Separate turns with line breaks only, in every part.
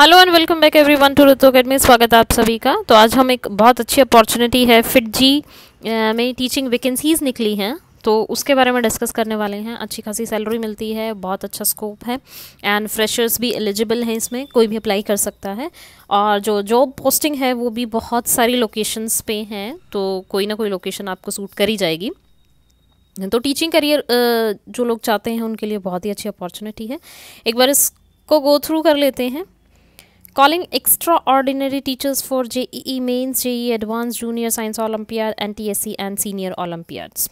hello and welcome back everyone to Ritu academy स्वागत है आप सभी का तो आज हम एक बहुत अच्छी अपॉर्चुनिटी है फिट जी में टीचिंग वैकेंसीज़ निकली हैं तो उसके बारे में डिस्कस करने वाले हैं अच्छी खासी सैलरी मिलती है बहुत अच्छा स्कोप है एंड फ्रेशर्स भी एलिजिबल हैं इसमें कोई भी अप्लाई कर सकता है और जो जॉब पोस्टिंग है वो भी बहुत सारी लोकेशंस पे हैं तो कोई ना कोई लोकेशन आपको सूट कर ही जाएगी तो टीचिंग करियर जो लोग चाहते हैं उनके लिए बहुत ही अच्छी अपॉर्चुनिटी है एक बार इसको गो थ्रू कर लेते हैं calling extraordinary teachers for JEE e mains, JEE advance junior science olympiad N T and senior olympiads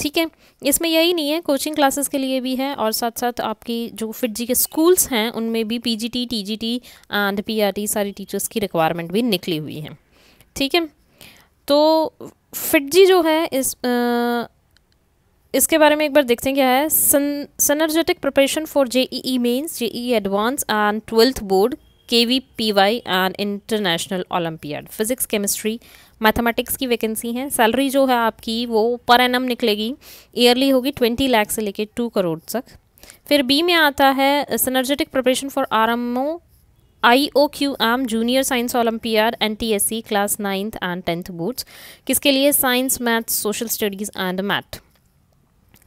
ठीक है इसमें यही नहीं है कोचिंग क्लासेस के लिए भी है और साथ साथ आपकी जो फिट जी के स्कूल्स हैं उनमें भी पीजीटी टीजीटी एंड पीआरटी सारी टीचर्स की रिक्वायरमेंट भी निकली हुई है ठीक है तो फिट जी जो है इस आ, इसके बारे में एक बार देखते हैं क्या है synergetic preparation for JEE mains E advance and twelfth board के and international olympiad physics chemistry mathematics की वैकेंसी है सैलरी जो है आपकी वो पर एनम निकलेगी ईयरली होगी ट्वेंटी लाख से लेके टू करोड़ तक फिर बी में आता है synergetic preparation for R M O I O Q M junior science olympiad N T S C class ninth and tenth boards किसके लिए science math social studies and math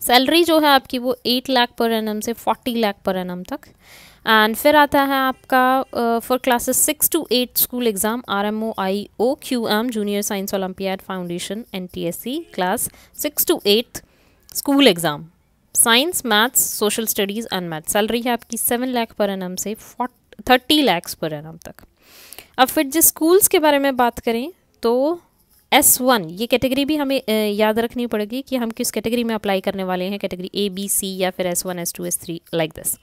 salary जो है आपकी वो एट लाख पर एन से forty lakh पर N तक एंड फिर आता है आपका for classes six to eight school exam R M O I O Q M junior science olympiad foundation N T S C class six to eight school exam science maths social studies and math salary है आपकी seven lakh पर M से thirty lakhs पर M तक अब फिर जिस schools के बारे में बात करें तो एस वन ये कैटेगरी भी हमें याद रखनी पड़ेगी कि हम किस कैटेगरी में अप्लाई करने वाले हैं कैटेगरी ए बी सी या फिर S one S two S three like this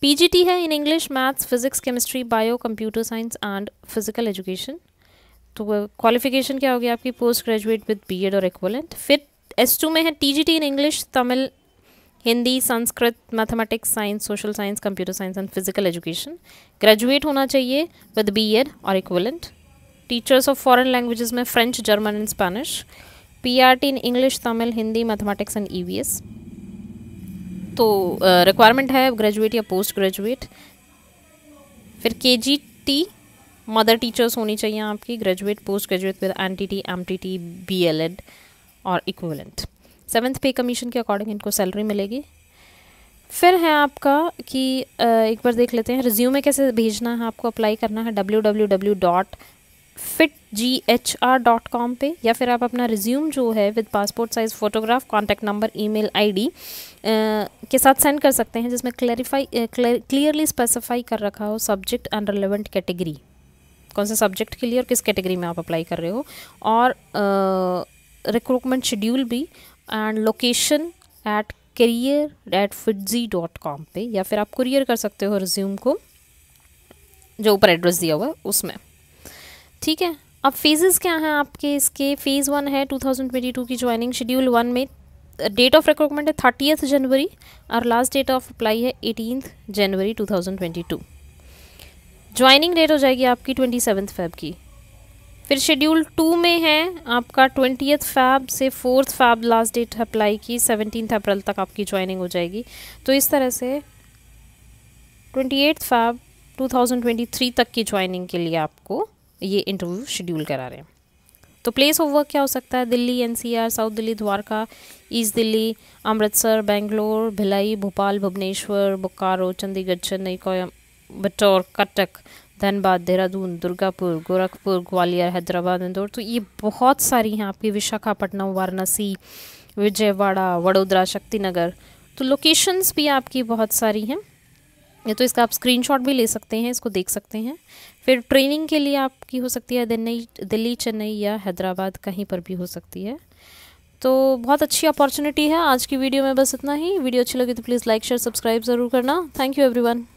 PGT है in English maths physics chemistry bio computer science and physical education तो क्वालिफिकेशन क्या होगी आपकी पोस्ट ग्रेजुएट विद एड और इक्वलेंट फिर एस टू में है T in English Tamil Hindi Sanskrit mathematics science social science computer science and physical education graduate होना चाहिए विद एड और equivalent teachers of foreign languages में French German and Spanish P R T in English Tamil Hindi mathematics and E V S तो requirement है graduate या post graduate फिर K G T mother teachers होनी चाहिए आपकी graduate post graduate with N T T M T T B L Ed और equivalent seventh pay commission के according इनको सैलरी मिलेगी फिर है आपका कि एक बार देख लेते हैं रिज्यूमे कैसे भेजना है आपको अप्लाई करना है W W W dot FIITJEE H R dot com पर या फिर आप अपना रिज्यूम जो है with passport size photograph contact number email ID के साथ सेंड कर सकते हैं जिसमें क्लैरिफाई क्लियरली स्पेसिफाई कर रखा हो सब्जेक्ट एंड रिलेवेंट कैटेगरी कौन से सब्जेक्ट के लिए और किस कैटेगरी में आप अप्लाई कर रहे हो और रिक्रूटमेंट शेड्यूल भी and location at career at FIITJEE dot com पर या फिर आप कुरियर कर सकते हो रिज्यूम को जो ऊपर एड्रेस दिया हुआ है उसमें ठीक है अब फेजेस क्या हैं आपके इसके फ़ेज़ वन है 2022 की ज्वाइनिंग शेड्यूल वन में डेट ऑफ रिक्रूटमेंट है थर्टीथ जनवरी और लास्ट डेट ऑफ अप्लाई है एटीन जनवरी 2022 ज्वाइनिंग डेट हो जाएगी आपकी ट्वेंटी सेवन्थ फैब की फिर शेड्यूल टू में है आपका ट्वेंटी फैब से fourth Feb last date apply की सेवनटीन अप्रैल तक आपकी ज्वाइनिंग हो जाएगी तो इस तरह से ट्वेंटी एट फैब 2023 तक की ज्वाइनिंग के लिए आपको ये इंटरव्यू शेड्यूल करा रहे हैं तो प्लेस ऑफ वर्क क्या हो सकता है Delhi NCR south Delhi Dwarka east Delhi Amritsar Bangalore Bhilai Bhopal Bhubaneswar Bokaro Chandigarh Chennai Coimbatore Cuttack Dhanbad Dehradun Durgapur Gorakhpur Gwalior Hyderabad Indore तो ये बहुत सारी हैं आपकी विशाखापट्टनम वाराणसी विजयवाड़ा वडोदरा शक्तिनगर तो लोकेशंस भी आपकी बहुत सारी हैं तो इसका आप स्क्रीनशॉट भी ले सकते हैं इसको देख सकते हैं फिर ट्रेनिंग के लिए आपकी हो सकती है दिल्ली दिल्ली चेन्नई या हैदराबाद कहीं पर भी हो सकती है तो बहुत अच्छी अपॉर्चुनिटी है आज की वीडियो में बस इतना ही वीडियो अच्छी लगी तो प्लीज़ लाइक शेयर सब्सक्राइब ज़रूर करना थैंक यू एवरी